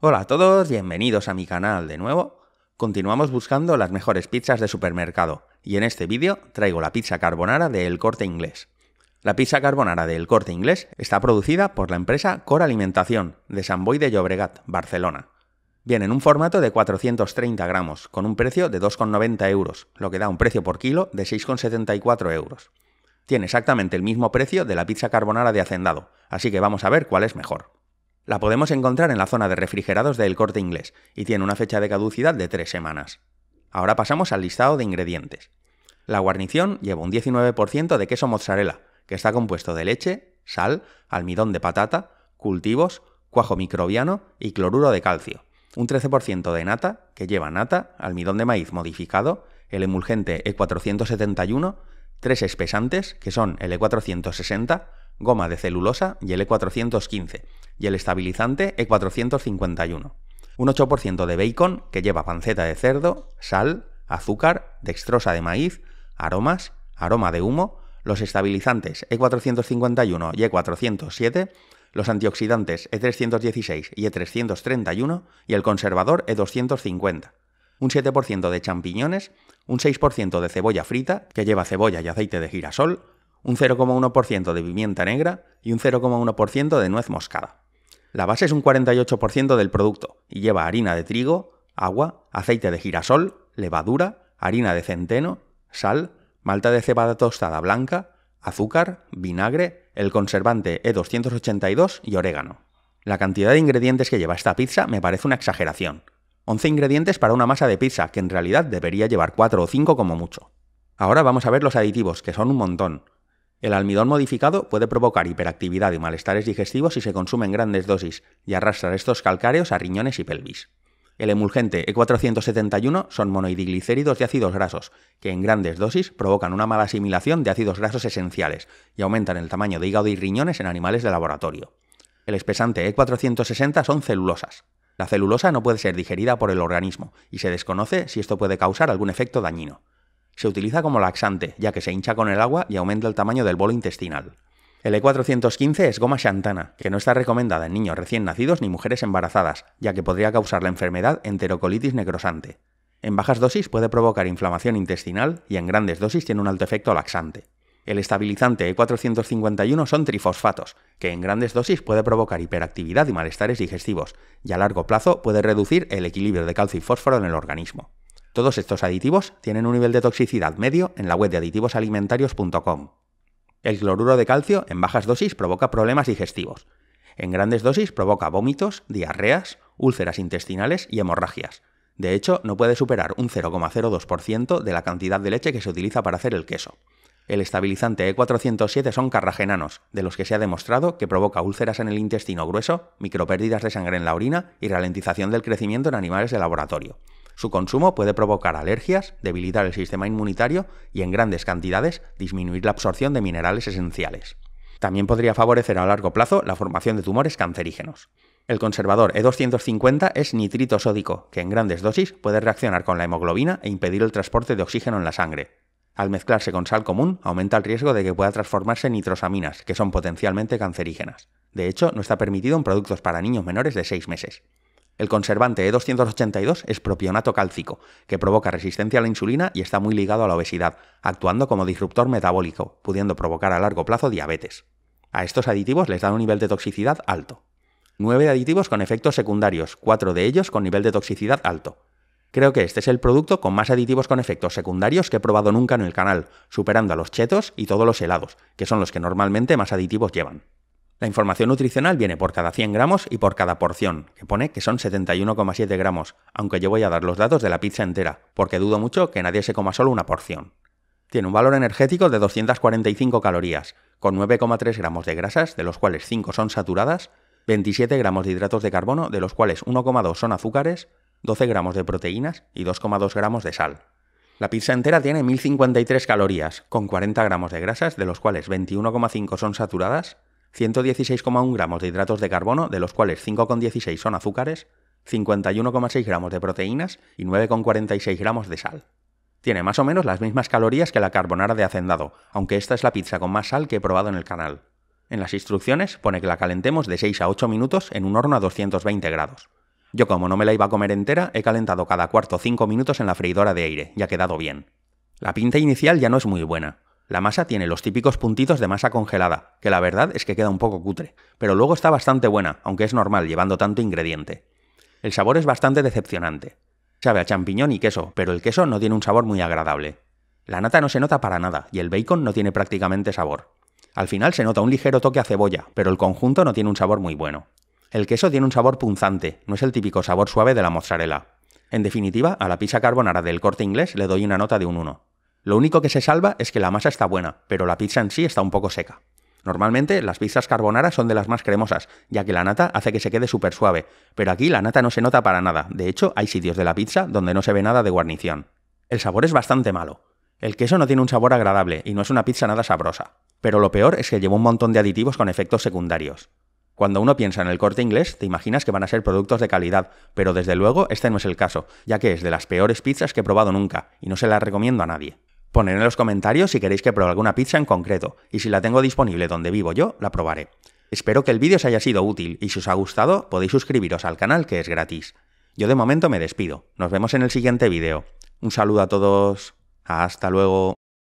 Hola a todos, bienvenidos a mi canal de nuevo. Continuamos buscando las mejores pizzas de supermercado y en este vídeo traigo la pizza carbonara de El Corte Inglés. La pizza carbonara de El Corte Inglés está producida por la empresa Cor Alimentación de San Boi de Llobregat, Barcelona. Viene en un formato de 430 gramos con un precio de 2,90 euros, lo que da un precio por kilo de 6,74 euros. Tiene exactamente el mismo precio de la pizza carbonara de Hacendado, así que vamos a ver cuál es mejor. La podemos encontrar en la zona de refrigerados del corte inglés y tiene una fecha de caducidad de 3 semanas. Ahora pasamos al listado de ingredientes. La guarnición lleva un 19% de queso mozzarella, que está compuesto de leche, sal, almidón de patata, cultivos, cuajo microbiano y cloruro de calcio. Un 13% de nata, que lleva nata, almidón de maíz modificado, el emulgente E471, tres espesantes, que son el E460, goma de celulosa y el E415 y el estabilizante E451. Un 8% de bacon que lleva panceta de cerdo, sal, azúcar, dextrosa de maíz, aromas, aroma de humo, los estabilizantes E451 y E407, los antioxidantes E316 y E331 y el conservador E250. Un 7% de champiñones, un 6% de cebolla frita, que lleva cebolla y aceite de girasol, un 0,1% de pimienta negra y un 0,1% de nuez moscada. La base es un 48% del producto y lleva harina de trigo, agua, aceite de girasol, levadura, harina de centeno, sal, malta de cebada tostada blanca, azúcar, vinagre, el conservante E282 y orégano. La cantidad de ingredientes que lleva esta pizza me parece una exageración. 11 ingredientes para una masa de pizza que en realidad debería llevar 4 o 5 como mucho. Ahora vamos a ver los aditivos, que son un montón, el almidón modificado puede provocar hiperactividad y malestares digestivos si se consume en grandes dosis y arrastrar estos calcáreos a riñones y pelvis. El emulgente E471 son monoidiglicéridos de ácidos grasos, que en grandes dosis provocan una mala asimilación de ácidos grasos esenciales y aumentan el tamaño de hígado y riñones en animales de laboratorio. El espesante E460 son celulosas. La celulosa no puede ser digerida por el organismo y se desconoce si esto puede causar algún efecto dañino. Se utiliza como laxante, ya que se hincha con el agua y aumenta el tamaño del bolo intestinal. El E415 es goma xantana, que no está recomendada en niños recién nacidos ni mujeres embarazadas, ya que podría causar la enfermedad enterocolitis necrosante. En bajas dosis puede provocar inflamación intestinal y en grandes dosis tiene un alto efecto laxante. El estabilizante E451 son trifosfatos, que en grandes dosis puede provocar hiperactividad y malestares digestivos, y a largo plazo puede reducir el equilibrio de calcio y fósforo en el organismo. Todos estos aditivos tienen un nivel de toxicidad medio en la web de aditivosalimentarios.com. El cloruro de calcio en bajas dosis provoca problemas digestivos. En grandes dosis provoca vómitos, diarreas, úlceras intestinales y hemorragias. De hecho, no puede superar un 0,02% de la cantidad de leche que se utiliza para hacer el queso. El estabilizante E407 son carragenanos, de los que se ha demostrado que provoca úlceras en el intestino grueso, micropérdidas de sangre en la orina y ralentización del crecimiento en animales de laboratorio. Su consumo puede provocar alergias, debilitar el sistema inmunitario y en grandes cantidades disminuir la absorción de minerales esenciales. También podría favorecer a largo plazo la formación de tumores cancerígenos. El conservador E250 es nitrito sódico, que en grandes dosis puede reaccionar con la hemoglobina e impedir el transporte de oxígeno en la sangre. Al mezclarse con sal común, aumenta el riesgo de que pueda transformarse en nitrosaminas, que son potencialmente cancerígenas. De hecho, no está permitido en productos para niños menores de 6 meses. El conservante E282 es propionato cálcico, que provoca resistencia a la insulina y está muy ligado a la obesidad, actuando como disruptor metabólico, pudiendo provocar a largo plazo diabetes. A estos aditivos les dan un nivel de toxicidad alto. 9 aditivos con efectos secundarios, 4 de ellos con nivel de toxicidad alto. Creo que este es el producto con más aditivos con efectos secundarios que he probado nunca en el canal, superando a los chetos y todos los helados, que son los que normalmente más aditivos llevan. La información nutricional viene por cada 100 gramos y por cada porción, que pone que son 71,7 gramos, aunque yo voy a dar los datos de la pizza entera, porque dudo mucho que nadie se coma solo una porción. Tiene un valor energético de 245 calorías, con 9,3 gramos de grasas, de los cuales 5 son saturadas, 27 gramos de hidratos de carbono, de los cuales 1,2 son azúcares, 12 gramos de proteínas y 2,2 gramos de sal. La pizza entera tiene 1053 calorías, con 40 gramos de grasas, de los cuales 21,5 son saturadas, 116,1 gramos de hidratos de carbono, de los cuales 5,16 son azúcares, 51,6 gramos de proteínas y 9,46 gramos de sal. Tiene más o menos las mismas calorías que la carbonara de hacendado, aunque esta es la pizza con más sal que he probado en el canal. En las instrucciones pone que la calentemos de 6 a 8 minutos en un horno a 220 grados. Yo como no me la iba a comer entera, he calentado cada cuarto 5 minutos en la freidora de aire y ha quedado bien. La pinta inicial ya no es muy buena, la masa tiene los típicos puntitos de masa congelada, que la verdad es que queda un poco cutre, pero luego está bastante buena, aunque es normal llevando tanto ingrediente. El sabor es bastante decepcionante. Sabe a champiñón y queso, pero el queso no tiene un sabor muy agradable. La nata no se nota para nada y el bacon no tiene prácticamente sabor. Al final se nota un ligero toque a cebolla, pero el conjunto no tiene un sabor muy bueno. El queso tiene un sabor punzante, no es el típico sabor suave de la mozzarella. En definitiva, a la pizza carbonara del corte inglés le doy una nota de un 1. Lo único que se salva es que la masa está buena, pero la pizza en sí está un poco seca. Normalmente las pizzas carbonara son de las más cremosas, ya que la nata hace que se quede súper suave, pero aquí la nata no se nota para nada, de hecho hay sitios de la pizza donde no se ve nada de guarnición. El sabor es bastante malo. El queso no tiene un sabor agradable y no es una pizza nada sabrosa. Pero lo peor es que lleva un montón de aditivos con efectos secundarios. Cuando uno piensa en el corte inglés, te imaginas que van a ser productos de calidad, pero desde luego este no es el caso, ya que es de las peores pizzas que he probado nunca y no se las recomiendo a nadie. Poned en los comentarios si queréis que pruebe alguna pizza en concreto, y si la tengo disponible donde vivo yo, la probaré. Espero que el vídeo os haya sido útil, y si os ha gustado, podéis suscribiros al canal que es gratis. Yo de momento me despido, nos vemos en el siguiente vídeo. Un saludo a todos, hasta luego.